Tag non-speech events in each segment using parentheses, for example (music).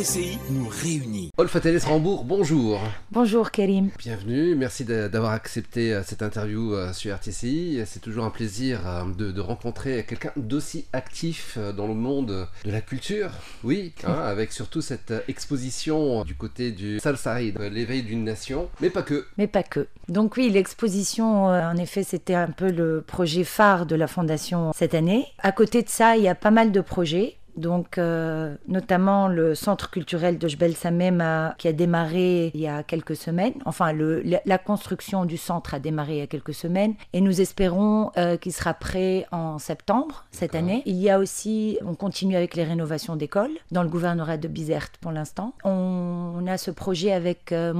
RTCI nous réunit. Olfatelès Rambourg, bonjour. Bonjour Karim. Bienvenue, merci d'avoir accepté euh, cette interview euh, sur RTCI. C'est toujours un plaisir euh, de, rencontrer quelqu'un d'aussi actif dans le monde de la culture. Oui, hein, (laughs) avec surtout cette exposition du côté du Salsaïd, l'éveil d'une nation, mais pas que. Mais pas que. Donc oui, l'exposition, en effet, c'était un peu le projet phare de la fondation cette année. À côté de ça, il y a pas mal de projets donc, euh, notamment le centre culturel de Jebel Samem euh, qui a démarré il y a quelques semaines. Enfin, la construction du centre a démarré il y a quelques semaines et nous espérons euh, qu'il sera prêt en septembre cette année. Il y a aussi, on continue avec les rénovations d'écoles dans le gouvernorat de Bizerte pour l'instant. On, a ce projet avec euh,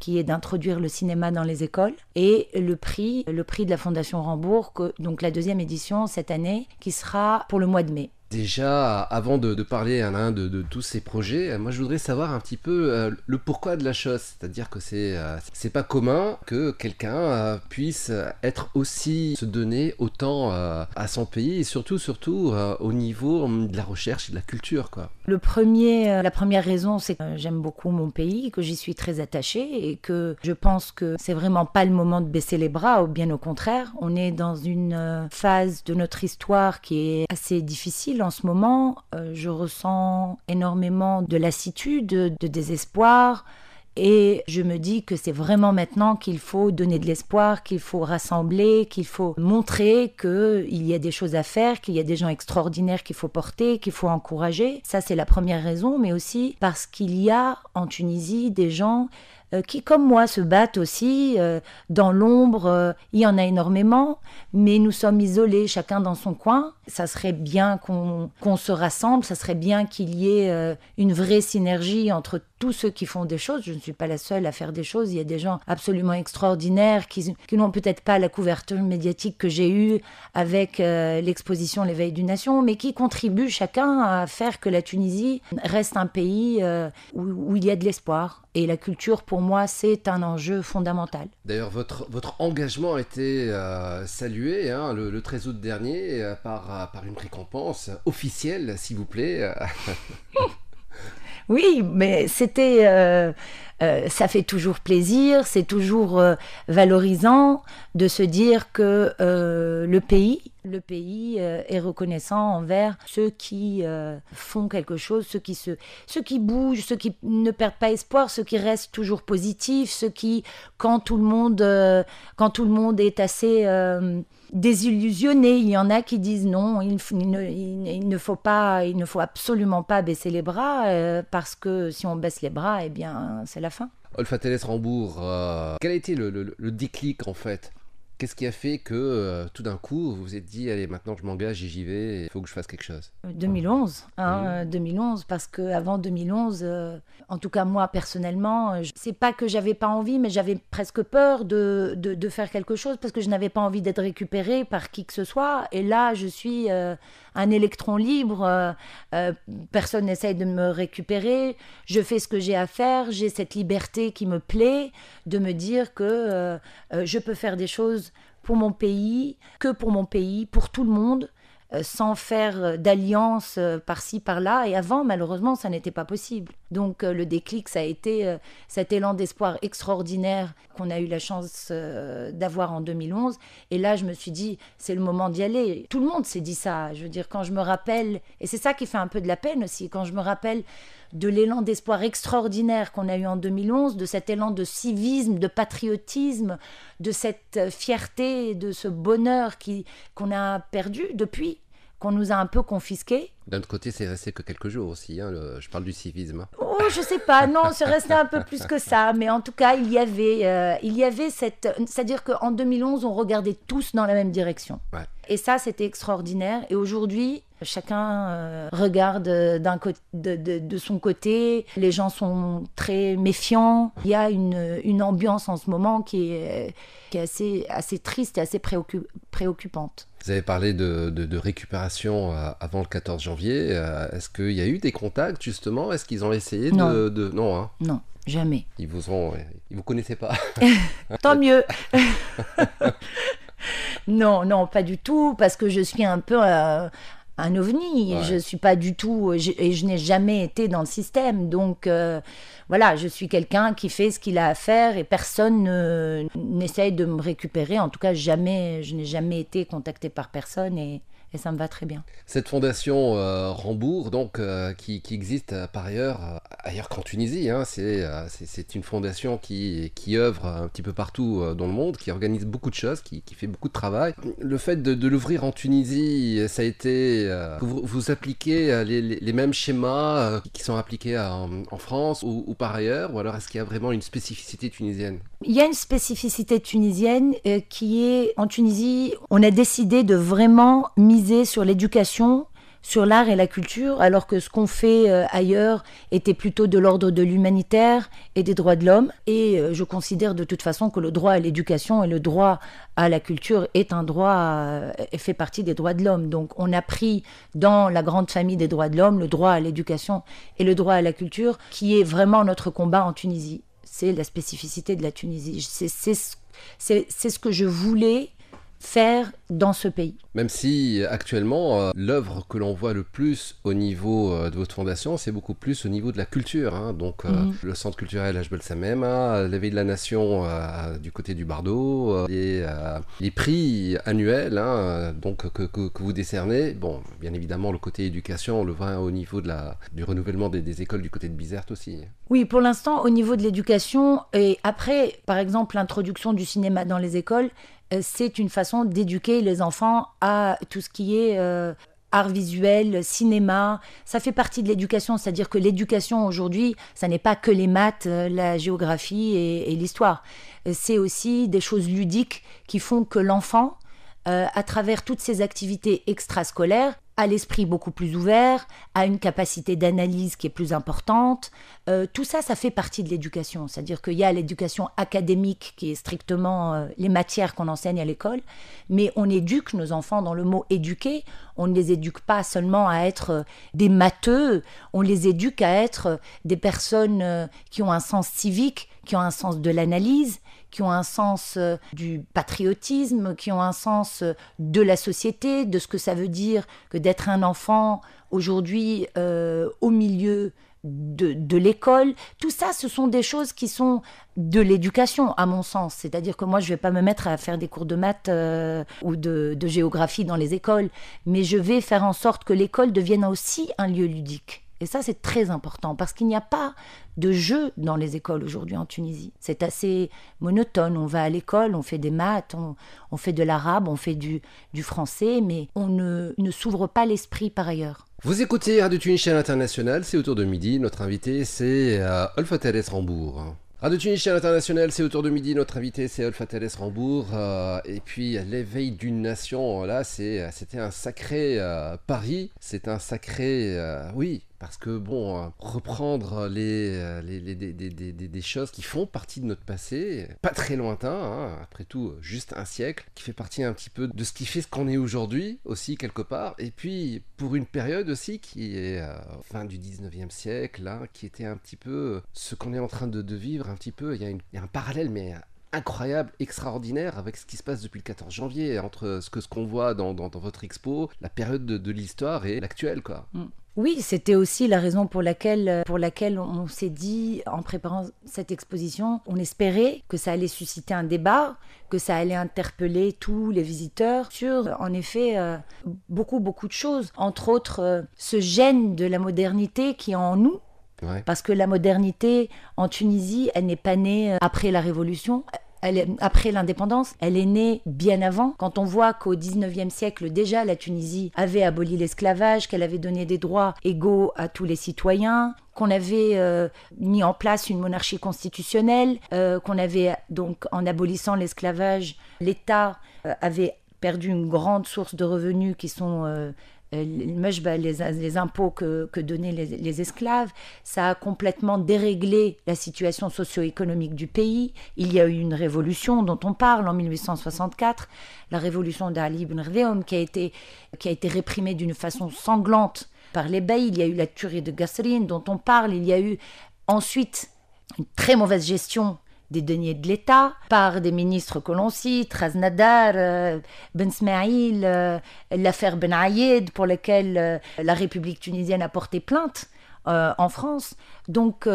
qui est d'introduire le cinéma dans les écoles et le prix, de la Fondation Rambourg, donc la deuxième édition cette année, qui sera pour le mois de mai. Déjà, avant de, parler à l'un de, tous ces projets, euh, moi je voudrais savoir un petit peu euh, le pourquoi de la chose. C'est-à-dire que c'est n'est euh, pas commun que quelqu'un puisse être aussi se donner autant à son pays et surtout surtout au niveau hum, de la recherche et de la culture quoi. Le premier, la première raison, c'est que j'aime beaucoup mon pays, que j'y suis très attachée et que je pense que c'est vraiment pas le moment de baisser les bras, ou bien au contraire, on est dans une phase de notre histoire qui est assez difficile en ce moment. Euh, je ressens énormément de lassitude, de désespoir. Et je me dis que c'est vraiment maintenant qu'il faut donner de l'espoir, qu'il faut rassembler, qu'il faut montrer qu'il y a des choses à faire, qu'il y a des gens extraordinaires qu'il faut porter, qu'il faut encourager. Ça, c'est la première raison, mais aussi parce qu'il y a en Tunisie des gens euh, qui, comme moi, se battent aussi euh, dans l'ombre. Euh, il y en a énormément, mais nous sommes isolés, chacun dans son coin. Ça serait bien qu'on se rassemble, ça serait bien qu'il y ait une vraie synergie entre tous ceux qui font des choses. Je ne suis pas la seule à faire des choses. Il y a des gens absolument extraordinaires qui, qui n'ont peut-être pas la couverture médiatique que j'ai eue avec l'exposition L'éveil d'une nation, mais qui contribuent chacun à faire que la Tunisie reste un pays où, où il y a de l'espoir. Et la culture pour pour moi, c'est un enjeu fondamental. D'ailleurs, votre, votre engagement a été euh, salué hein, le, 13 août dernier euh, par, euh, par une récompense officielle, s'il vous plaît. (laughs) Oui, mais c'était. Euh, euh, ça fait toujours plaisir, c'est toujours euh, valorisant de se dire que le pays, le pays est reconnaissant envers ceux qui font quelque chose, ceux qui se, ceux qui bougent, ceux qui ne perdent pas espoir, ceux qui restent toujours positifs, ceux qui, quand tout le monde, quand tout le monde est assez désillusionnés. Il y en a qui disent non, il, ne, faut pas, il ne faut absolument pas baisser les bras euh, parce que si on baisse les bras, eh bien, c'est la fin. Olfateles Rambourg, euh, quel a été le déclic en fait Qu'est-ce qui a fait que euh, tout d'un coup, vous vous êtes dit, allez, maintenant je m'engage j'y vais, il faut que je fasse quelque chose 2011, euh, hein, 2011, mmh. euh, parce qu'avant 2011, en tout cas moi personnellement, c'est pas que j'avais pas envie, mais j'avais presque peur de, faire quelque chose parce que je n'avais pas envie d'être récupérée par qui que ce soit. Et là, je suis un électron libre, euh, euh, personne n'essaye de me récupérer, je fais ce que j'ai à faire, j'ai cette liberté qui me plaît de me dire que euh, je peux faire des choses pour mon pays, que pour mon pays, pour tout le monde, euh, sans faire euh, d'alliance euh, par-ci, par-là. Et avant, malheureusement, ça n'était pas possible. Donc le déclic, ça a été cet élan d'espoir extraordinaire qu'on a eu la chance d'avoir en 2011. Et là, je me suis dit, c'est le moment d'y aller. Tout le monde s'est dit ça. Je veux dire, quand je me rappelle, et c'est ça qui fait un peu de la peine aussi, quand je me rappelle de l'élan d'espoir extraordinaire qu'on a eu en 2011, de cet élan de civisme, de patriotisme, de cette fierté, de ce bonheur qu'on a perdu depuis qu'on nous a un peu confisqué. D'un autre côté, c'est resté que quelques jours aussi. Hein, je parle du civisme. Hein. Oh, je sais pas. Non, c'est resté un peu plus que ça. Mais en tout cas, il y avait, euh, il y avait cette. C'est-à-dire qu'en 2011, on regardait tous dans la même direction. Et ça, c'était extraordinaire. Et aujourd'hui, Chacun euh, regarde euh, d'un de, de, son côté. Les gens sont très méfiants. Il y a une, ambiance en ce moment qui est, assez, assez triste et assez préoccupante. Vous avez parlé de, récupération euh, avant le 14 janvier. Est-ce qu'il y a eu des contacts justement Est-ce qu'ils ont essayé De, Non, hein? non, jamais. Ils vous Ils vous connaissaient pas. (laughs) Tant mieux. (laughs) non, non, pas du tout, parce que je suis un peu un ovni. Je suis pas du tout, euh, et je n'ai jamais été dans le système. Donc euh, voilà, je suis quelqu'un qui fait ce qu'il a à faire et personne n'essaye de me récupérer. En tout cas, jamais, je n'ai jamais été contactée par personne et ça me va très bien. Cette fondation euh, Rambourg, donc, euh, qui, existe euh, par ailleurs, ailleurs qu'en Tunisie, hein, c'est une fondation qui, qui œuvre un petit peu partout dans le monde, qui organise beaucoup de choses, qui, qui fait beaucoup de travail. Le fait de, l'ouvrir en Tunisie, ça a été. Vous, appliquez les, mêmes schémas qui sont appliqués en, France ou, ou, par ailleurs, ou alors est-ce qu'il y a vraiment une spécificité tunisienne Il y a une spécificité tunisienne qui est en Tunisie, on a décidé de vraiment miser sur l'éducation, sur l'art et la culture, alors que ce qu'on fait euh, ailleurs était plutôt de l'ordre de l'humanitaire et des droits de l'homme. Et euh, je considère de toute façon que le droit à l'éducation et le droit à la culture est un droit, et euh, fait partie des droits de l'homme. Donc on a pris dans la grande famille des droits de l'homme le droit à l'éducation et le droit à la culture, qui est vraiment notre combat en Tunisie. C'est la spécificité de la Tunisie. C'est ce que je voulais faire dans ce pays. Même si euh, actuellement, euh, l'œuvre que l'on voit le plus au niveau euh, de votre fondation, c'est beaucoup plus au niveau de la culture. Hein. Donc mhm. le centre culturel Samem, la ville de la nation du côté du Bardo, et les prix annuels hein, donc, que, vous décernez. Bon, bien évidemment, le côté éducation, on le voit au niveau de la, du renouvellement des écoles du côté de Bizerte aussi. Oui, pour l'instant, au niveau de l'éducation, et après, par exemple, l'introduction du cinéma dans les écoles, c'est une façon d'éduquer les enfants à tout ce qui est euh, art visuel, cinéma, ça fait partie de l'éducation, c'est-à-dire que l'éducation aujourd'hui, ça n'est pas que les maths, euh, la géographie et, l'histoire, euh, c'est aussi des choses ludiques qui font que l'enfant, à travers toutes ses activités extrascolaires, à l'esprit beaucoup plus ouvert, à une capacité d'analyse qui est plus importante. Euh, tout ça, ça fait partie de l'éducation. C'est-à-dire qu'il y a l'éducation académique qui est strictement euh, les matières qu'on enseigne à l'école, mais on éduque nos enfants dans le mot éduquer. On ne les éduque pas seulement à être euh, des matheux, on les éduque à être des personnes qui ont un sens civique, qui ont un sens de l'analyse, qui ont un sens euh, du patriotisme, qui ont un sens euh, de la société, de ce que ça veut dire que d'être un enfant aujourd'hui euh, au milieu de, l'école. Tout ça, ce sont des choses qui sont de l'éducation, à mon sens. C'est-à-dire que moi, je ne vais pas me mettre à faire des cours de maths ou de géographie dans les écoles, mais je vais faire en sorte que l'école devienne aussi un lieu ludique et ça, c'est très important parce qu'il n'y a pas de jeu dans les écoles aujourd'hui en Tunisie. C'est assez monotone. On va à l'école, on fait des maths, on, fait de l'arabe, on fait du, du, français, mais on ne, ne s'ouvre pas l'esprit par ailleurs. Vous écoutez Radio Tunisien International, c'est autour de midi. Notre invité, c'est euh, Olfa Rambourg. Radio Tunisien International, c'est autour de midi. Notre invité, c'est Olfa Rambourg. Euh, et puis, l'éveil d'une nation, là, c'était un sacré paris euh, pari. C'est un sacré. Euh, oui, parce que bon, euh, reprendre les, euh, les, des, choses qui font partie de notre passé, pas très lointain, hein, après tout, juste un siècle, qui fait partie un petit peu de ce qui fait ce qu'on est aujourd'hui aussi quelque part, et puis pour une période aussi qui est euh, fin du 19e siècle, là, hein, qui était un petit peu ce qu'on est en train de, vivre un petit peu, il y, a un parallèle mais incroyable, extraordinaire avec ce qui se passe depuis le 14 janvier, entre ce que ce qu'on voit dans, dans, votre expo, la période de, l'histoire et l'actuel, quoi. Mm. Oui, c'était aussi la raison pour laquelle, euh, pour laquelle on s'est dit, en préparant cette exposition, on espérait que ça allait susciter un débat, que ça allait interpeller tous les visiteurs sur, en effet, euh, beaucoup, beaucoup de choses. Entre autres, euh, ce gène de la modernité qui est en nous. Parce que la modernité en Tunisie, elle n'est pas née après la Révolution après l'indépendance, elle est née bien avant. Quand on voit qu'au 19e siècle déjà la Tunisie avait aboli l'esclavage, qu'elle avait donné des droits égaux à tous les citoyens, qu'on avait euh, mis en place une monarchie constitutionnelle, euh, qu'on avait donc en abolissant l'esclavage, l'État euh, avait perdu une grande source de revenus qui sont euh, bah, les, les impôts que, que donnaient les, esclaves, ça a complètement déréglé la situation socio-économique du pays. Il y a eu une révolution dont on parle en 1864, la révolution d'Ali ibn qui a été, qui a été réprimée d'une façon sanglante par les baïs Il y a eu la tuerie de Gasserine dont on parle. Il y a eu ensuite une très mauvaise gestion des deniers de l'État, par des ministres que l'on cite, Raznadar, euh, Ben Smaïl, euh, l'affaire Ben Ayed, pour laquelle euh, la République tunisienne a porté plainte en France. Donc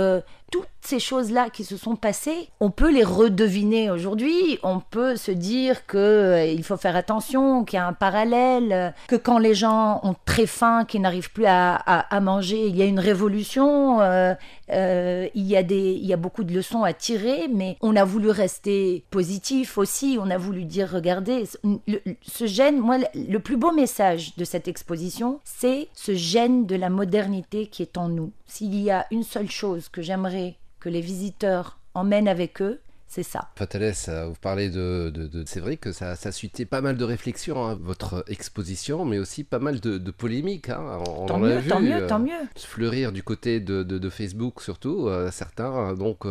tout ces choses-là qui se sont passées, on peut les redeviner aujourd'hui, on peut se dire qu'il euh, faut faire attention, qu'il y a un parallèle, euh, que quand les gens ont très faim, qu'ils n'arrivent plus à, manger, il y a une révolution, euh, il, y a des, il y beaucoup de leçons à tirer, mais on a voulu rester positif aussi, on a voulu dire, regardez, ce gène, moi, le plus beau message de cette exposition, c'est ce gène de la modernité qui est en nous. S'il y a une seule chose que j'aimerais que les visiteurs emmènent avec eux, c'est ça. Fatales, euh, vous parlez de. C'est vrai que ça, ça a suscité pas mal de réflexions, hein, votre exposition, mais aussi pas mal de, polémiques. Hein, tant, mieux, tant mieux, tant mieux, Fleurir du côté de, Facebook, surtout. Euh, certains, euh, donc,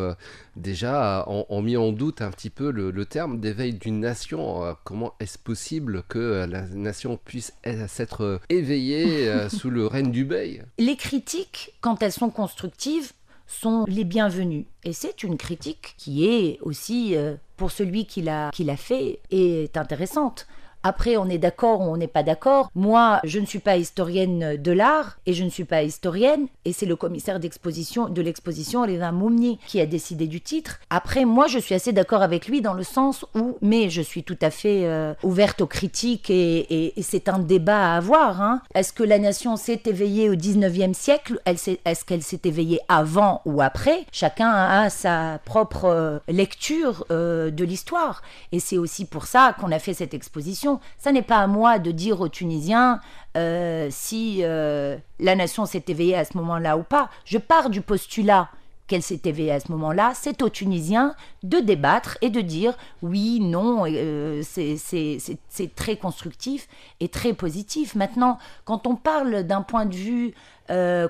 déjà, ont, mis en doute un petit peu le, terme d'éveil d'une nation. comment est-ce possible que la nation puisse e-, s'être éveillée (laughs) sous le règne du Bey Les critiques, quand elles sont constructives, sont les bienvenus. Et c'est une critique qui est aussi, euh, pour celui qui l'a fait, est intéressante. Après, on est d'accord ou on n'est pas d'accord. Moi, je ne suis pas historienne de l'art et je ne suis pas historienne. Et c'est le commissaire d'exposition de l'exposition, Lévin Moumni qui a décidé du titre. Après, moi, je suis assez d'accord avec lui dans le sens où, mais je suis tout à fait euh, ouverte aux critiques et, c'est un débat à avoir. Hein. Est-ce que la nation s'est éveillée au 19e siècle Est-ce qu'elle s'est éveillée avant ou après Chacun a sa propre euh, lecture euh, de l'histoire. Et c'est aussi pour ça qu'on a fait cette exposition ça n'est pas à moi de dire aux Tunisiens euh, si euh, la nation s'est éveillée à ce moment-là ou pas. Je pars du postulat qu'elle s'est éveillée à ce moment-là, c'est aux Tunisiens de débattre et de dire oui, non, euh, c'est très constructif et très positif. Maintenant, quand on parle d'un point de vue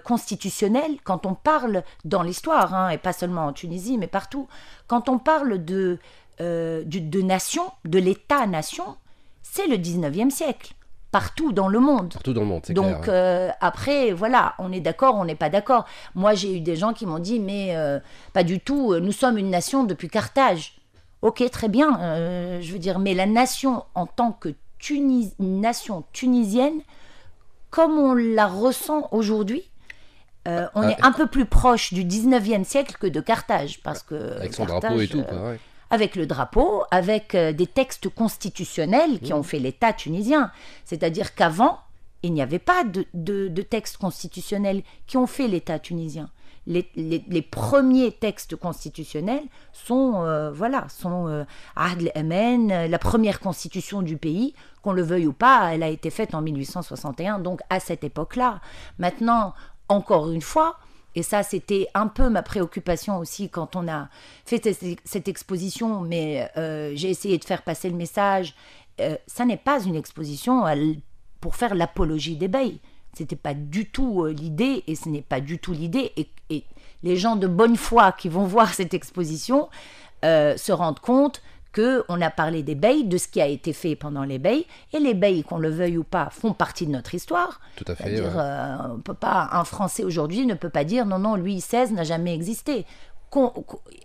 constitutionnel, quand on parle dans l'histoire, hein, et pas seulement en Tunisie, mais partout, quand on parle de nation, de l'État-nation, c'est le 19e siècle partout dans le monde. Partout dans le monde, c'est Donc clair. Euh, après, voilà, on est d'accord, on n'est pas d'accord. Moi, j'ai eu des gens qui m'ont dit, mais euh, pas du tout, euh, nous sommes une nation depuis Carthage. Ok, très bien, je veux dire, mais la nation en tant que nation tunisienne, comme on la ressent aujourd'hui, ah, on ah, est un peu plus proche du 19e siècle que de Carthage, parce que... Avec son drapeau et tout, quoi, avec le drapeau, avec euh, des textes constitutionnels qui ont mmh. fait l'État tunisien. C'est-à-dire qu'avant, il n'y avait pas de, textes constitutionnels qui ont fait l'État tunisien. Les, premiers textes constitutionnels sont, euh, voilà, sont euh, euh, la première constitution du pays, qu'on le veuille ou pas, elle a été faite en 1861, donc à cette époque-là. Maintenant, encore une fois, et ça, c'était un peu ma préoccupation aussi quand on a fait cette exposition, mais euh, j'ai essayé de faire passer le message. Euh, ça n'est pas une exposition pour faire l'apologie des Ce n'était pas du tout euh, l'idée, et ce n'est pas du tout l'idée. et, les gens de bonne foi qui vont (laughs) voir cette exposition se rendent compte que on a parlé des bails, de ce qui a été fait pendant les bails, et les bails, qu'on le veuille ou pas, font partie de notre histoire. Tout à fait. -dire, euh, on peut pas, un Français aujourd'hui ne peut pas dire non, non, Louis XVI n'a jamais existé.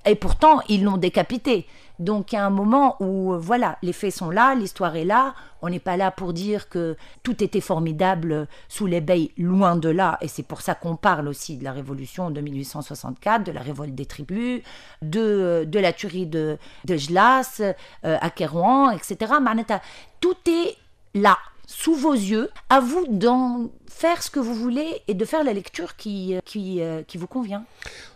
et pourtant, ils l'ont décapité. Donc il y a un moment où, euh, voilà, les faits sont là, l'histoire est là, on n'est pas là pour dire que tout était formidable euh, sous l'ébeil, loin de là, et c'est pour ça qu'on parle aussi de la révolution de 1864, de la révolte des tribus, de, euh, de la tuerie de, de Gelas, à Kérouan, etc. Manetta, tout est là, sous vos yeux, à vous d'en faire ce que vous voulez et de faire la lecture qui, qui vous convient.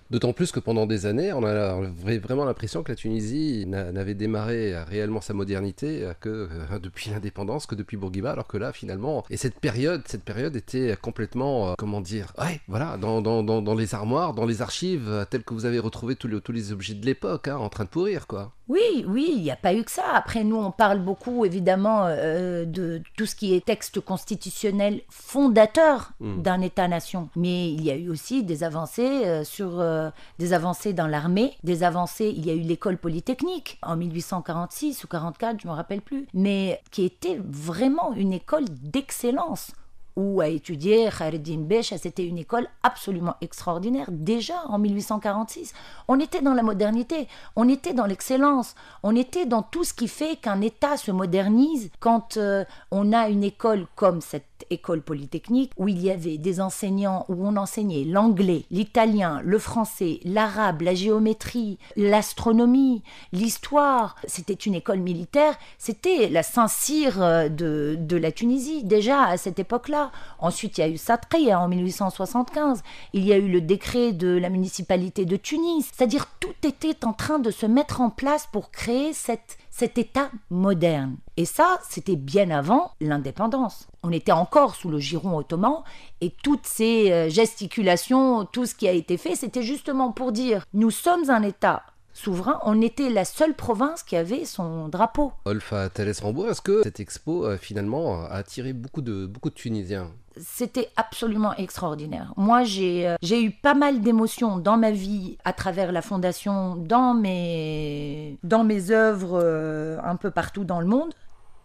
D'autant plus que pendant des années, on a vraiment l'impression que la Tunisie n'avait démarré réellement sa modernité euh, que euh, (laughs) depuis l'indépendance, que depuis Bourguiba, alors que là, finalement, et cette période, cette période était complètement, euh, comment dire, ouais, voilà, dans, dans, les armoires, dans les archives, telles que vous avez retrouvé tous les, objets de l'époque, hein, en train de pourrir, quoi. Oui, oui, il n'y a pas eu que ça. Après, nous, on parle beaucoup, évidemment, euh, de tout ce qui est texte constitutionnel fondateur hmm. d'un État-nation. Mais il y a eu aussi des avancées euh, sur euh, des avancées dans l'armée, des avancées. Il y a eu l'école polytechnique en 1846 ou 44, je me rappelle plus, mais qui était vraiment une école d'excellence où a étudié Khaireddin Besh. C'était une école absolument extraordinaire. Déjà en 1846, on était dans la modernité, on était dans l'excellence, on était dans tout ce qui fait qu'un État se modernise quand euh, on a une école comme cette école polytechnique où il y avait des enseignants où on enseignait l'anglais, l'italien, le français, l'arabe, la géométrie, l'astronomie, l'histoire. C'était une école militaire, c'était la Saint-Cyr euh, de la Tunisie déjà à cette époque-là. Ensuite, il y a eu Satria hein, en 1875. Il y a eu le décret de la municipalité de Tunis. C'est-à-dire, tout était en train de se mettre en place pour créer cet État moderne. Et ça, c'était bien avant l'indépendance. On était encore sous le giron ottoman et toutes ces euh, gesticulations, tout ce qui a été fait, c'était justement pour dire, nous sommes un État souverain, on était la seule province qui avait son drapeau. Olfa Thalès Rambourg, est-ce que cette expo a euh, finalement a attiré beaucoup de, beaucoup de Tunisiens c'était absolument extraordinaire. Moi, euh, j'ai eu pas mal d'émotions dans ma vie à travers la fondation, dans mes, dans mes œuvres euh, un peu partout dans le monde.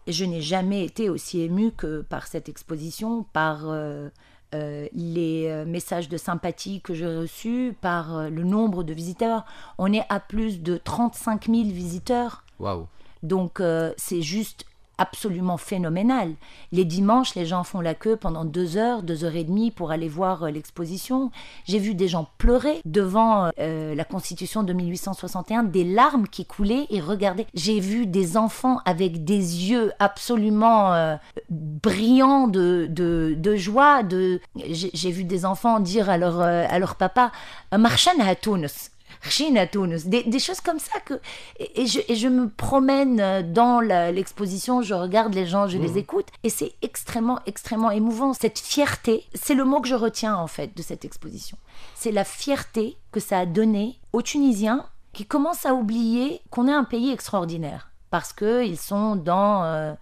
Et je n'ai jamais été aussi émue que par cette exposition, par euh, les euh, messages de sympathie que j'ai reçus, par euh, le nombre de visiteurs. On est à plus de 35 000 visiteurs. Waouh! Donc c'est juste absolument phénoménal. Les dimanches, les gens font la queue pendant deux heures, deux heures et demie pour aller voir euh, l'exposition. J'ai vu des gens pleurer devant euh, euh, la Constitution de 1861, des larmes qui coulaient et regardaient. J'ai vu des enfants avec des yeux absolument brillants de, joie. De... J'ai vu des enfants dire à leur, à leur papa « Marchan des, des choses comme ça que et, je, me promène euh, dans l'exposition, je regarde les gens, je les mhm. écoute et c'est extrêmement extrêmement émouvant cette fierté. C'est le mot que je retiens en fait de cette exposition. C'est la fierté que ça a donné aux Tunisiens qui commencent à oublier qu'on est un pays extraordinaire parce que ils sont dans euh,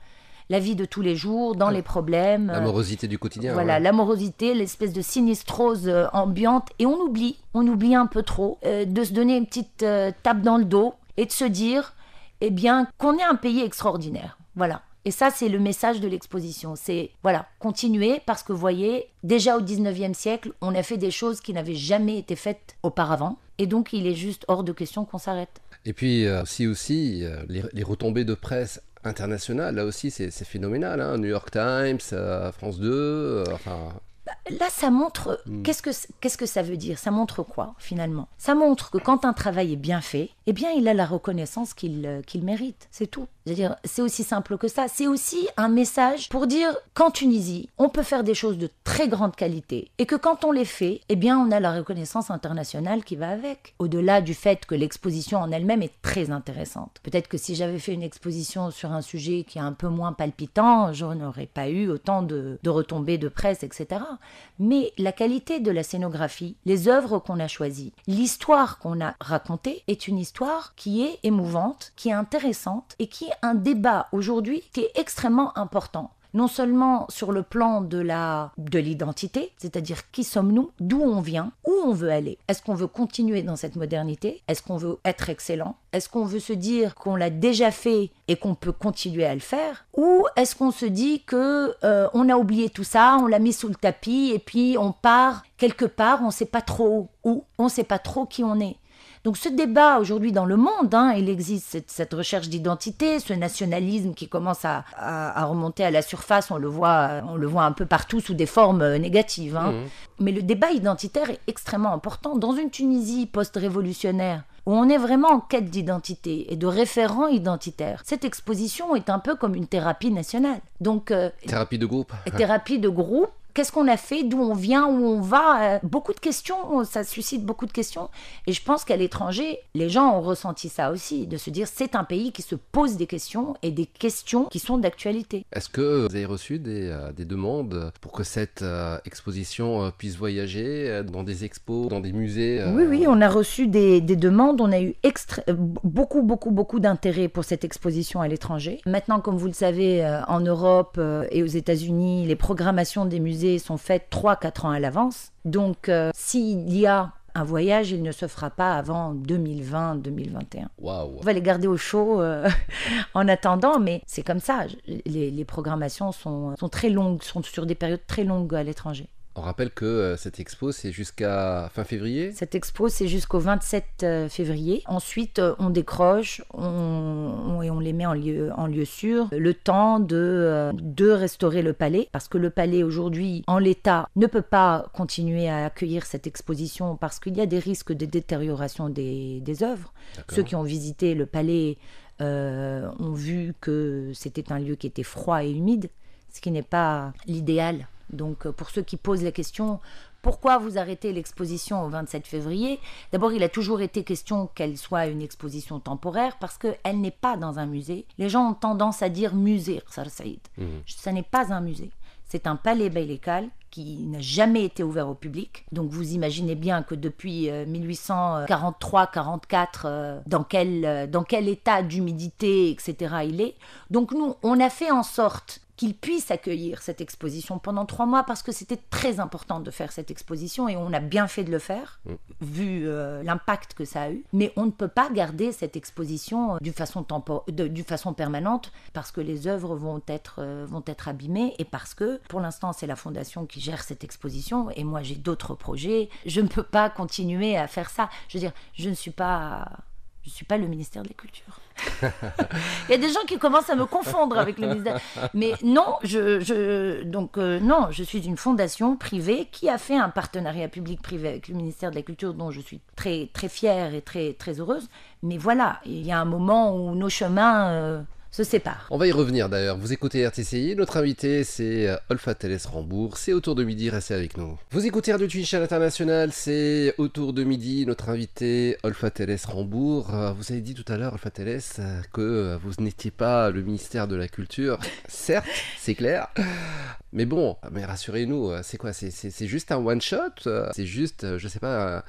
la vie de tous les jours, dans ah. les problèmes. Euh, l'amorosité du quotidien. Voilà, l'amorosité, l'espèce de sinistrose euh, ambiante. Et on oublie, on oublie un peu trop euh, de se donner une petite tape dans le dos et de se dire, eh bien, qu'on est un pays extraordinaire. Voilà. Et ça, c'est le message de l'exposition. C'est, voilà, continuer parce que, vous voyez, déjà au 19e siècle, on a fait des choses qui n'avaient jamais été faites auparavant. Et donc, il est juste hors de question qu'on s'arrête. Et puis, si aussi, les, retombées de presse international. Là aussi, c'est phénoménal. Hein. New York Times, euh, France 2, euh, enfin... Bah, là, ça montre hmm. qu'est-ce que qu'est-ce que ça veut dire Ça montre quoi finalement Ça montre que quand un travail est bien fait, eh bien, il a la reconnaissance qu'il euh, qu'il mérite. C'est tout cest aussi simple que ça. C'est aussi un message pour dire qu'en Tunisie, on peut faire des choses de très grande qualité et que quand on les fait, eh bien, on a la reconnaissance internationale qui va avec. Au-delà du fait que l'exposition en elle-même est très intéressante. Peut-être que si j'avais fait une exposition sur un sujet qui est un peu moins palpitant, je n'aurais pas eu autant de, retombées de presse, etc. Mais la qualité de la scénographie, les œuvres qu'on a choisies, l'histoire qu'on a racontée est une histoire qui est émouvante, qui est intéressante et qui un débat aujourd'hui qui est extrêmement important non seulement sur le plan de la de l'identité, c'est-à-dire qui sommes-nous, d'où on vient, où on veut aller. Est-ce qu'on veut continuer dans cette modernité Est-ce qu'on veut être excellent Est-ce qu'on veut se dire qu'on l'a déjà fait et qu'on peut continuer à le faire Ou est-ce qu'on se dit que euh, on a oublié tout ça, on l'a mis sous le tapis et puis on part quelque part, on ne sait pas trop où, on ne sait pas trop qui on est. Donc ce débat aujourd'hui dans le monde, hein, il existe cette, recherche d'identité, ce nationalisme qui commence à, remonter à la surface, on le, voit, on le voit un peu partout sous des formes euh, négatives. Hein. Mmh. Mais le débat identitaire est extrêmement important dans une Tunisie post-révolutionnaire où on est vraiment en quête d'identité et de référents identitaires. Cette exposition est un peu comme une thérapie nationale. Donc euh, thérapie de groupe. Thérapie de groupe qu'est-ce qu'on a fait, d'où on vient, où on va. Euh, beaucoup de questions, ça suscite beaucoup de questions. Et je pense qu'à l'étranger, les gens ont ressenti ça aussi, de se dire c'est un pays qui se pose des questions et des questions qui sont d'actualité. Est-ce que vous avez reçu des, euh, demandes pour que cette euh, exposition puisse voyager dans des expos, dans des musées Oui, oui, on a reçu des, des demandes, on a eu beaucoup, beaucoup, beaucoup d'intérêt pour cette exposition à l'étranger. Maintenant, comme vous le savez, en Europe et aux États-Unis, les programmations des musées sont faites 3-4 ans à l'avance. Donc, euh, s'il y a un voyage, il ne se fera pas avant 2020-2021. On va les garder au chaud euh, (laughs) en attendant, mais c'est comme ça. Les, les programmations sont, sont très longues, sont sur des périodes très longues à l'étranger. On rappelle que euh, cette expo, c'est jusqu'à fin février Cette expo, c'est jusqu'au 27 euh, février. Ensuite, euh, on décroche et on les met en lieu, en lieu sûr. Le temps de, de restaurer le palais, parce que le palais aujourd'hui, en l'état, ne peut pas continuer à accueillir cette exposition parce qu'il y a des risques de détérioration des, des œuvres. Ceux qui ont visité le palais ont vu que c'était un lieu qui était froid et humide, ce qui n'est pas l'idéal donc euh, pour ceux qui posent la question, pourquoi vous arrêtez l'exposition au 27 février D'abord, il a toujours été question qu'elle soit une exposition temporaire parce qu'elle n'est pas dans un musée. Les gens ont tendance à dire musée, le Mmh. Ça n'est pas un musée. C'est un palais beylical qui n'a jamais été ouvert au public. Donc vous imaginez bien que depuis 1843-44, euh, euh, dans quel, dans quel état d'humidité, etc. il est. Donc nous, on a fait en sorte qu'il puisse accueillir cette exposition pendant trois mois parce que c'était très important de faire cette exposition et on a bien fait de le faire mm. vu euh, l'impact que ça a eu. Mais on ne peut pas garder cette exposition euh, d'une façon, façon, permanente parce que les œuvres vont être, euh, vont être abîmées et parce que pour l'instant c'est la fondation qui gère cette exposition et moi j'ai d'autres projets. Je ne peux pas continuer à faire ça. Je veux dire, je ne suis pas, je suis pas le ministère de la Culture. (laughs) Il y a des gens qui commencent à me confondre avec le ministère. Mais non, je, donc euh, non, je suis d'une fondation privée qui a fait un partenariat public-privé avec le ministère de la Culture, dont je suis très très fière et très très heureuse. Mais voilà, il y a un moment où nos chemins euh, se séparent. On va y revenir d'ailleurs. Vous écoutez RTCI, notre invité c'est euh, Olfa Teles Rambourg. C'est autour de midi, restez avec nous. Vous écoutez Radio Twitch à l'international, c'est autour de midi, notre invité Olfa Teles Rambourg. Euh, vous avez dit tout à l'heure, Olfa Teles, euh, que vous n'étiez pas le ministère de la Culture. (laughs) Certes, c'est clair. Mais bon, mais rassurez-nous, c'est quoi C'est juste un one-shot C'est juste, je sais pas,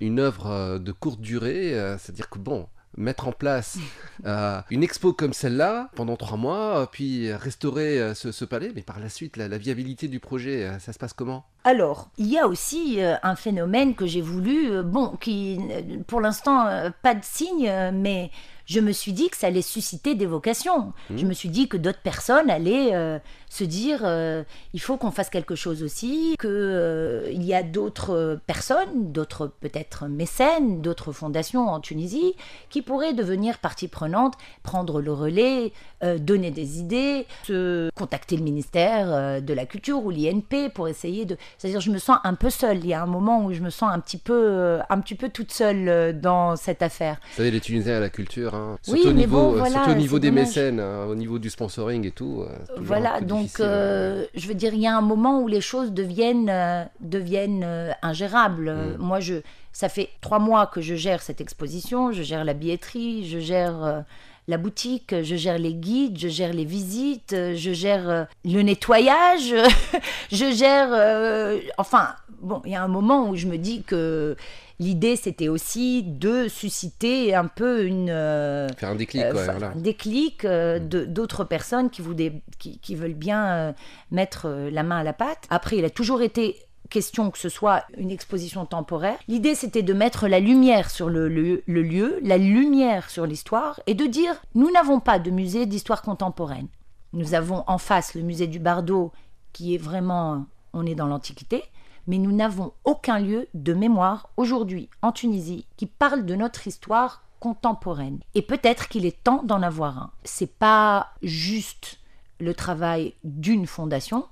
une œuvre de courte durée C'est-à-dire que bon, mettre en place (laughs) euh, une expo comme celle-là pendant trois mois, euh, puis restaurer euh, ce, palais. Mais par la suite, la, viabilité du projet, ça se passe comment alors, il y a aussi un phénomène que j'ai voulu, bon, qui pour l'instant pas de signe, mais je me suis dit que ça allait susciter des vocations. Mmh. Je me suis dit que d'autres personnes allaient se dire euh, il faut qu'on fasse quelque chose aussi, qu'il euh, il y a d'autres euh, personnes, d'autres peut-être mécènes, d'autres fondations en Tunisie qui pourraient devenir partie prenante, prendre le relais, donner des idées, se contacter le ministère de la Culture ou l'INP pour essayer de. C'est-à-dire, je me sens un peu seule. Il y a un moment où je me sens un petit peu, un petit peu toute seule dans cette affaire. Vous savez, les Tunisiens à la culture, hein, au niveau, au niveau des mécènes, hein, au niveau du sponsoring et tout. Voilà, donc donc, euh, je veux dire, il y a un moment où les choses deviennent, euh, deviennent euh, ingérables. Mm. Moi, je, ça fait trois mois que je gère cette exposition, je gère la billetterie, je gère la boutique, je gère les guides, je gère les visites, je gère le nettoyage, (laughs) je gère... enfin, bon, il y a un moment où je me dis que l'idée c'était aussi de susciter un peu une euh, faire un déclic, euh, quoi. un déclic euh, mm. de d'autres personnes qui, vous qui, veulent bien mettre la main à la pâte. Après, il a toujours été question que ce soit une exposition temporaire. L'idée, c'était de mettre la lumière sur le, le lieu, la lumière sur l'histoire, et de dire, nous n'avons pas de musée d'histoire contemporaine. Nous avons en face le musée du Bardo, qui est vraiment, on est dans l'Antiquité mais nous n'avons aucun lieu de mémoire aujourd'hui en Tunisie qui parle de notre histoire contemporaine. Et peut-être qu'il est temps d'en avoir un. C'est pas juste le travail d'une fondation,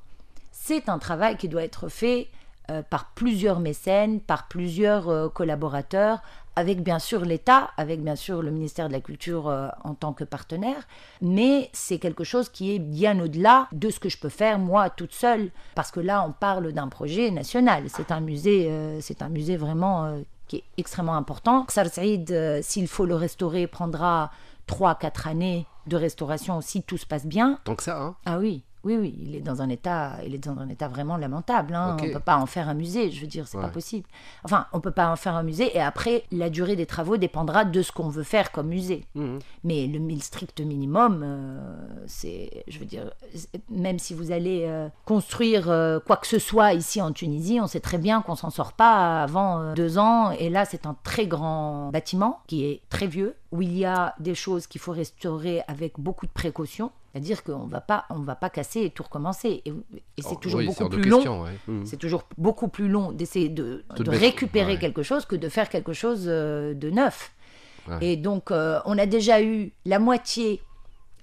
c'est un travail qui doit être fait euh, par plusieurs mécènes, par plusieurs euh, collaborateurs, avec bien sûr l'État, avec bien sûr le ministère de la Culture euh, en tant que partenaire, mais c'est quelque chose qui est bien au-delà de ce que je peux faire moi toute seule, parce que là on parle d'un projet national, c'est un musée, euh, c'est un musée vraiment euh, qui est extrêmement important. Ksar s'il faut le restaurer, prendra 3-4 années de restauration si tout se passe bien. Tant que ça, hein Ah oui. Oui, oui, il est dans un état, il est dans un état vraiment lamentable. Hein. On ne peut pas en faire un musée, je veux dire, c'est pas possible. Enfin, on ne peut pas en faire un musée, et après, la durée des travaux dépendra de ce qu'on veut faire comme musée. Mmh. Mais le, strict minimum, euh, c'est, je veux dire, même si vous allez euh, construire euh, quoi que ce soit ici en Tunisie, on sait très bien qu'on s'en sort pas avant deux ans. Et là, c'est un très grand bâtiment qui est très vieux, où il y a des choses qu'il faut restaurer avec beaucoup de précaution. C'est-à-dire qu'on ne va pas casser et tout recommencer. Et, c'est toujours, beaucoup plus long. Mmh. C'est toujours beaucoup plus long d'essayer de, récupérer quelque chose que de faire quelque chose euh, de neuf. Et donc, euh, on a déjà eu la moitié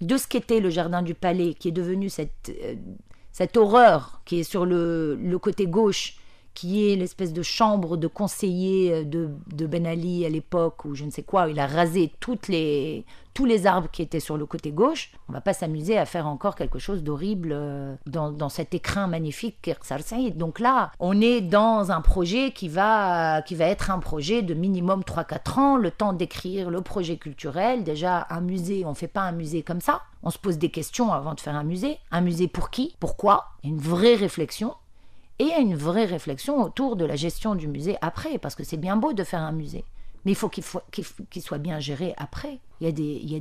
de ce qu'était le jardin du palais, qui est devenu cette, euh, cette horreur qui est sur le, le côté gauche qui est l'espèce de chambre de conseiller euh, de, Ben Ali à l'époque, ou je ne sais quoi, il a rasé toutes les, tous les arbres qui étaient sur le côté gauche. On va pas s'amuser à faire encore quelque chose d'horrible euh, dans, cet écrin magnifique qu'est Saïd. Donc là, on est dans un projet qui va, qui va être un projet de minimum 3-4 ans, le temps d'écrire le projet culturel. Déjà, un musée, on fait pas un musée comme ça. On se pose des questions avant de faire un musée. Un musée pour qui Pourquoi Une vraie réflexion et à une vraie réflexion autour de la gestion du musée après, parce que c'est bien beau de faire un musée, mais il faut qu'il soit bien géré après. Il y, a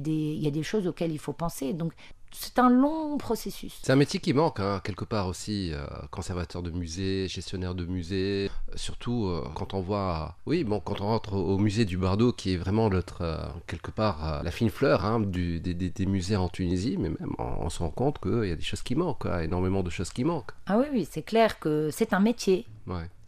des, choses auxquelles il faut penser. Donc c'est un long processus. C'est un métier qui manque, hein, quelque part aussi, euh, conservateur de musée, gestionnaire de musée, surtout euh, quand on voit, oui, bon, quand on rentre au musée du Bardo, qui est vraiment l'autre, euh, quelque part, la fine fleur hein, des, musées en Tunisie, mais même on, se rend compte qu'il y a des choses qui manquent, énormément de choses qui manquent. Ah oui, oui, c'est clair que c'est un métier.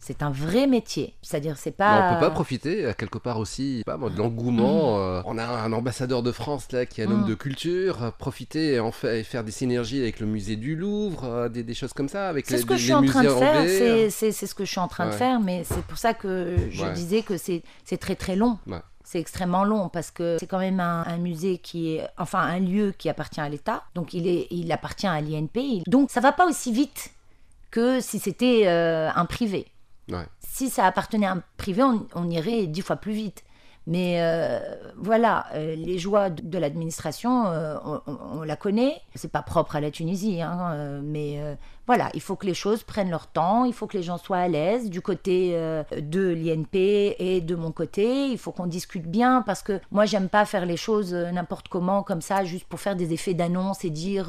C'est un vrai métier. C'est-à-dire, c'est pas. on peut pas profiter euh, quelque part aussi, pas de l'engouement. Mm. Euh, on a un ambassadeur de France là qui est un homme mm. de culture. Euh, profiter et en faire des synergies avec le musée du Louvre, des, choses comme ça, avec ce que je suis en train de faire. C'est ce que je suis en train de faire, mais c'est pour ça que je disais que c'est très très long. C'est extrêmement long parce que c'est quand même un, un, musée qui est, enfin, un lieu qui appartient à l'État, donc il, est, il appartient à l'INP. Donc ça va pas aussi vite que si c'était un privé. Si ça appartenait à un privé, on, on irait dix fois plus vite. Mais euh, voilà, euh, les joies de, l'administration, euh, on, la connaît. C'est pas propre à la Tunisie, hein, mais voilà, il faut que les choses prennent leur temps, il faut que les gens soient à l'aise. Du côté de l'INP et de mon côté, il faut qu'on discute bien parce que moi, j'aime pas faire les choses n'importe comment comme ça, juste pour faire des effets d'annonce et dire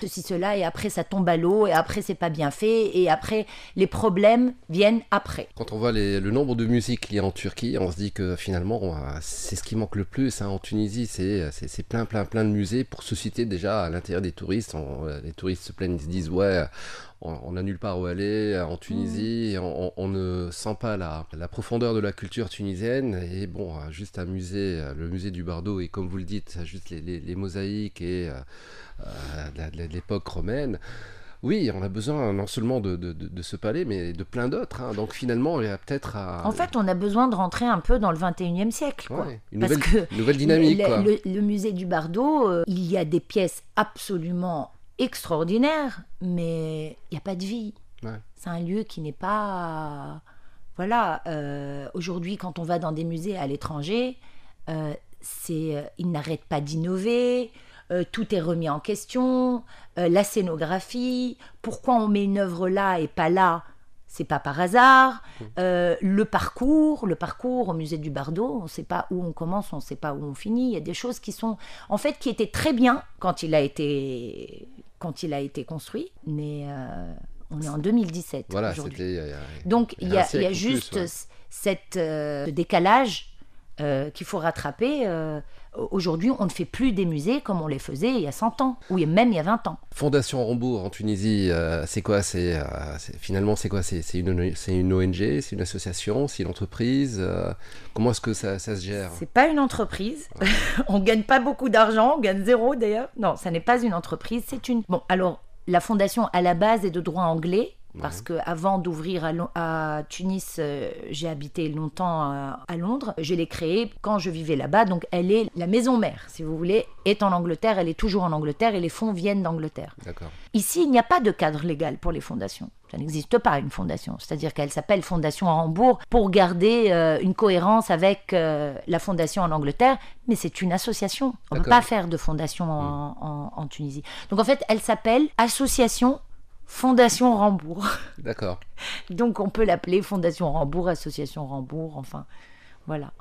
ceci, cela, et après ça tombe à l'eau, et après c'est pas bien fait, et après les problèmes viennent après. Quand on voit le nombre de musiques liées en Turquie, on se dit que finalement c'est ce qui manque le plus hein, en Tunisie, euh, c'est plein, plein, plein de musées pour susciter déjà à l'intérieur des touristes. Euh, les touristes se plaignent, ils se disent, ouais, on n'a nulle part où aller euh, en Tunisie, mm. on, ne sent pas la, profondeur de la culture tunisienne. Et bon, juste un musée, le musée du Bardo, et comme vous le dites, juste les, mosaïques et de l'époque romaine. Oui, on a besoin non seulement de, ce palais, mais de plein d'autres. Hein. Donc finalement, on a peut-être à... En fait, on a besoin de rentrer un peu dans le 21e siècle. Quoi. une, nouvelle, dynamique. Le, musée du Bardo, euh, il y a des pièces absolument extraordinaires, mais il n'y a pas de vie. C'est un lieu qui n'est pas... Voilà, euh, aujourd'hui, quand on va dans des musées à l'étranger, euh, c'est, ils n'arrêtent pas d'innover. Euh, tout est remis en question, euh, la scénographie, pourquoi on met une œuvre là et pas là, c'est pas par hasard, mm. euh, le parcours, le parcours au musée du Bardo, on ne sait pas où on commence, on ne sait pas où on finit, il y a des choses qui sont, en fait, qui étaient très bien quand il a été, quand il a été construit, mais on est en 2017 aujourd'hui. Donc il y a, juste cette, ce décalage euh, qu'il faut rattraper. Euh, aujourd'hui, on ne fait plus des musées comme on les faisait il y a 100 ans, ou même il y a 20 ans. Fondation Rambourg en Tunisie, euh, c'est quoi C'est Finalement, c'est quoi C'est une, ONG C'est une association C'est une entreprise Comment est-ce que ça, se gère C'est pas une entreprise. (laughs) on gagne pas beaucoup d'argent, on gagne zéro d'ailleurs. Non, ça n'est pas une entreprise, c'est une... Bon, alors, la fondation à la base est de droit anglais, parce que avant d'ouvrir à, Tunis, euh, j'ai habité longtemps euh, à, Londres. Je l'ai créée quand je vivais là-bas, donc elle est la maison mère, si vous voulez, est en Angleterre, elle est toujours en Angleterre et les fonds viennent d'Angleterre. Ici, il n'y a pas de cadre légal pour les fondations. Ça n'existe pas une fondation, c'est-à-dire qu'elle s'appelle Fondation à Hambourg pour garder euh, une cohérence avec la fondation en Angleterre, mais c'est une association. On ne peut pas faire de fondation hmm. en, en Tunisie. Donc en fait, elle s'appelle Association Fondation Rambourg. (laughs) D'accord. Donc on peut l'appeler Fondation Rambourg, Association Rambourg, enfin voilà.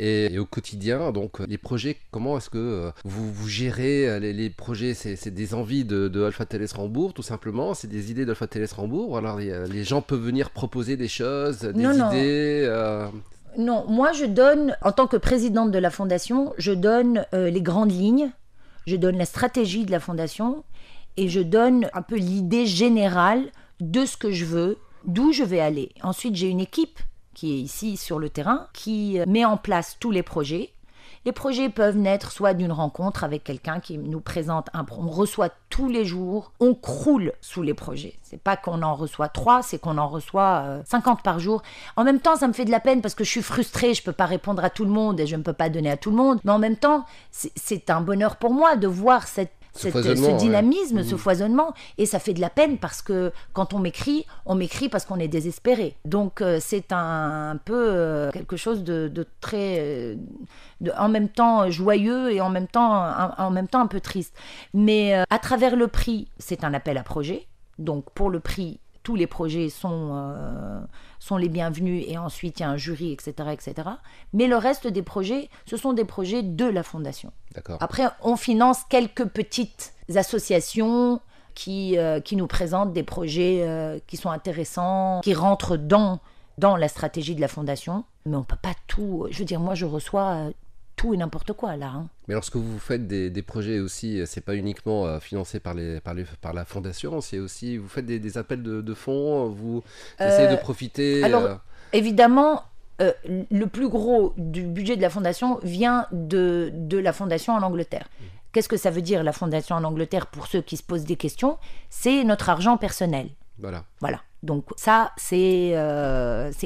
Et, au quotidien, donc les projets, comment est-ce que euh, vous, gérez euh, les, projets C'est des envies de, de Alpha Télès Rambourg, tout simplement C'est des idées d'Alpha Télès Rambourg Alors les, gens peuvent venir proposer des choses, des idées euh? non. moi je donne, en tant que présidente de la fondation, je donne les grandes lignes, je donne la stratégie de la fondation et je donne un peu l'idée générale de ce que je veux, d'où je vais aller. Ensuite, j'ai une équipe qui est ici sur le terrain qui euh, met en place tous les projets. Les projets peuvent naître soit d'une rencontre avec quelqu'un qui nous présente un projet. on reçoit tous les jours, on croule sous les projets. C'est pas qu'on en reçoit trois, c'est qu'on en reçoit 50 euh, par jour. En même temps, ça me fait de la peine parce que je suis frustrée, je peux pas répondre à tout le monde et je ne peux pas donner à tout le monde. Mais en même temps, c'est un bonheur pour moi de voir cette ce, euh, dynamisme, ce mm. foisonnement. Et ça fait de la peine parce que quand on m'écrit, on m'écrit parce qu'on est désespéré. Donc euh, c'est un, peu euh, quelque chose de, très, en même temps joyeux et en même temps, en même temps un peu triste. Mais à travers le prix, c'est un appel à projet. Donc pour le prix, tous les projets sont, euh, sont les bienvenus et ensuite il y a un jury, etc., etc. Mais le reste des projets, ce sont des projets de la fondation. Après, on finance quelques petites associations qui, euh, qui nous présentent des projets euh, qui sont intéressants, qui rentrent dans, dans la stratégie de la fondation. Mais on ne peut pas tout. Je veux dire, moi, je reçois tout et n'importe quoi là. Hein. Mais lorsque vous faites des, projets aussi, euh, c'est pas uniquement euh, financé par, les, par, les, par la fondation, c'est aussi vous faites des, appels de, fonds, vous euh, essayez de profiter. Alors évidemment, le plus gros du budget de la fondation vient de, de la fondation en Angleterre. Mmh. Qu'est-ce que ça veut dire la fondation en Angleterre pour ceux qui se posent des questions C'est notre argent personnel. Voilà. Voilà. Donc ça, c'est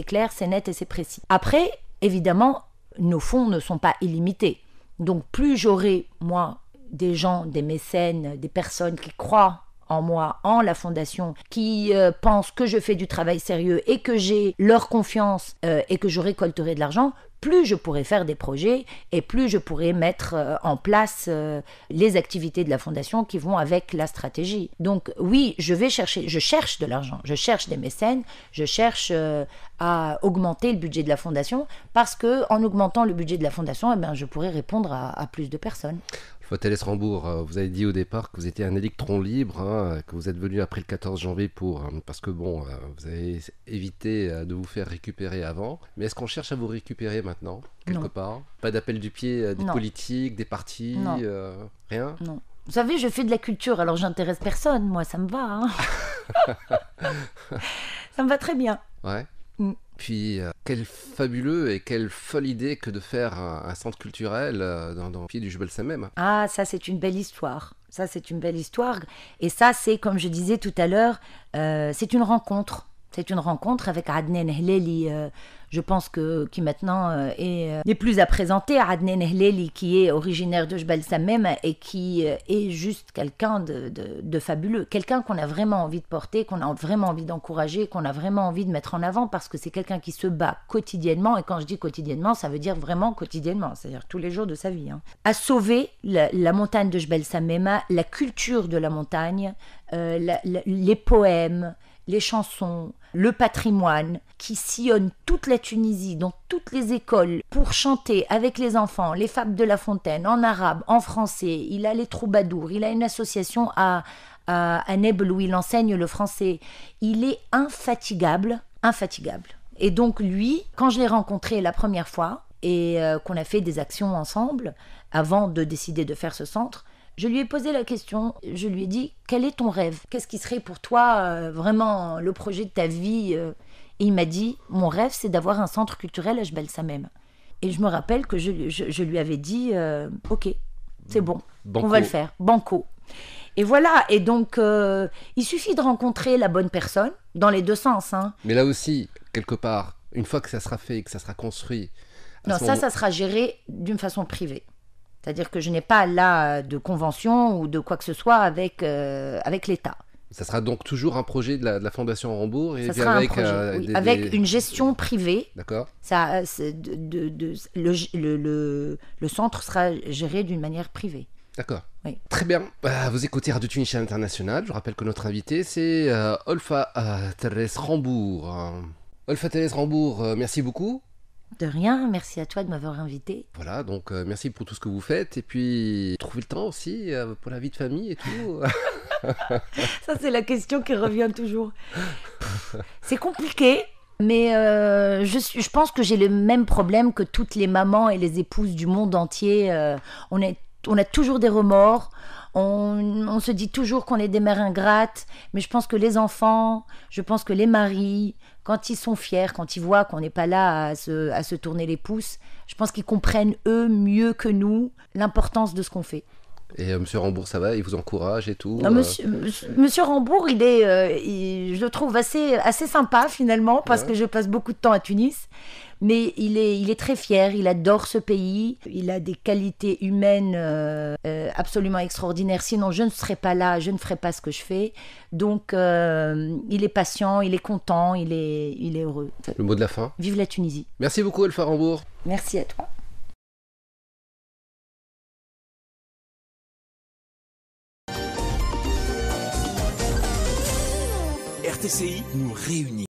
clair, c'est net et c'est précis. Après, évidemment, nos fonds ne sont pas illimités. Donc plus j'aurai, moi, des gens, des mécènes, des personnes qui croient en moi, en la fondation, qui euh, pensent que je fais du travail sérieux et que j'ai leur confiance euh, et que je récolterai de l'argent, plus je pourrai faire des projets et plus je pourrai mettre euh, en place les activités de la fondation qui vont avec la stratégie. Donc oui, je vais chercher, je cherche de l'argent, je cherche des mécènes, je cherche à augmenter le budget de la fondation parce que en augmentant le budget de la fondation, eh bien, je pourrai répondre à plus de personnes. Fautelès Rambourg, euh, vous avez dit au départ que vous étiez un électron libre, hein, que vous êtes venu après le 14 janvier pour, hein, parce que bon, euh, vous avez évité euh, de vous faire récupérer avant. Mais est-ce qu'on cherche à vous récupérer maintenant, quelque part Pas d'appel du pied des politiques, des partis, rien Non. Vous savez, je fais de la culture, alors j'intéresse personne, moi, ça me va. Hein. (laughs) ça me va très bien. Ouais. Puis euh, quel fabuleux et quelle folle idée que de faire un, centre culturel euh, dans, le pied du Jebel Samem. Ah, ça c'est une belle histoire. Ça c'est une belle histoire. Et ça c'est, comme je disais tout à l'heure, euh, c'est une rencontre. C'est une rencontre avec Adnan Hleli. Euh, je pense que qui maintenant euh, euh, n'est plus à présenter. Adnan Hleli, qui est originaire de Jbel Samem et qui est juste quelqu'un de, fabuleux, quelqu'un qu'on a vraiment envie de porter, qu'on a vraiment envie d'encourager, qu'on a vraiment envie de mettre en avant parce que c'est quelqu'un qui se bat quotidiennement. Et quand je dis quotidiennement, ça veut dire vraiment quotidiennement, c'est-à-dire tous les jours de sa vie. Hein. À sauver la, montagne de Jbel Samem, la culture de la montagne, les poèmes, les chansons, le patrimoine, qui sillonne toute la Tunisie, dans toutes les écoles, pour chanter avec les enfants les fables de La Fontaine, en arabe, en français. Il a les troubadours, il a une association à, à, à Nebel où il enseigne le français. Il est infatigable, infatigable. Et donc lui, quand je l'ai rencontré la première fois, et euh, qu'on a fait des actions ensemble, avant de décider de faire ce centre, je lui ai posé la question, je lui ai dit quel est ton rêve Qu'est-ce qui serait pour toi euh, vraiment le projet de ta vie euh? Et il m'a dit mon rêve c'est d'avoir un centre culturel à Jebel Samem. Et je me rappelle que je, lui avais dit euh, ok, c'est bon, on va le faire, banco. Et voilà, et donc il suffit de rencontrer la bonne personne dans les deux sens. Hein. Mais là aussi, quelque part, une fois que ça sera fait, que ça sera construit, non, ça, ça sera géré d'une façon privée. C'est-à-dire que je n'ai pas là euh, de convention ou de quoi que ce soit avec, euh, avec l'État. Ça sera donc toujours un projet de la, Fondation Rambourg et avec, euh, avec une gestion privée. D'accord. Ça, de, le, le, centre sera géré d'une manière privée. D'accord. Oui. Très bien. Bah, vous écoutez Radio Tunisien International. Je rappelle que notre invité, c'est Olfa Thérèse Rambourg. Olfa Thérèse Rambourg, merci beaucoup. De rien, merci à toi de m'avoir invité. Voilà, donc euh, merci pour tout ce que vous faites et puis trouver le temps aussi euh, pour la vie de famille et tout. (laughs) Ça c'est la question qui revient toujours. C'est compliqué, mais euh, je, je, pense que j'ai le même problème que toutes les mamans et les épouses du monde entier. on est on a toujours des remords. On, se dit toujours qu'on est des mères ingrates, mais je pense que les enfants, je pense que les maris, quand ils sont fiers, quand ils voient qu'on n'est pas là à se, à se tourner les pouces, je pense qu'ils comprennent eux mieux que nous l'importance de ce qu'on fait. Et M. Euh, monsieur Rambourg, ça va, il vous encourage et tout. Non, ah, euh monsieur, monsieur, Rambourg, il est, euh, je le trouve assez, assez sympa finalement, parce que je passe beaucoup de temps à Tunis. Mais il est, il est très fier, il adore ce pays, il a des qualités humaines absolument extraordinaires. Sinon, je ne serais pas là, je ne ferais pas ce que je fais. Donc, il est patient, il est content, il est, il est heureux. Le mot de la fin. Vive la Tunisie. Merci beaucoup, Alpha Rambourg. Merci à toi. TCI nous réunit.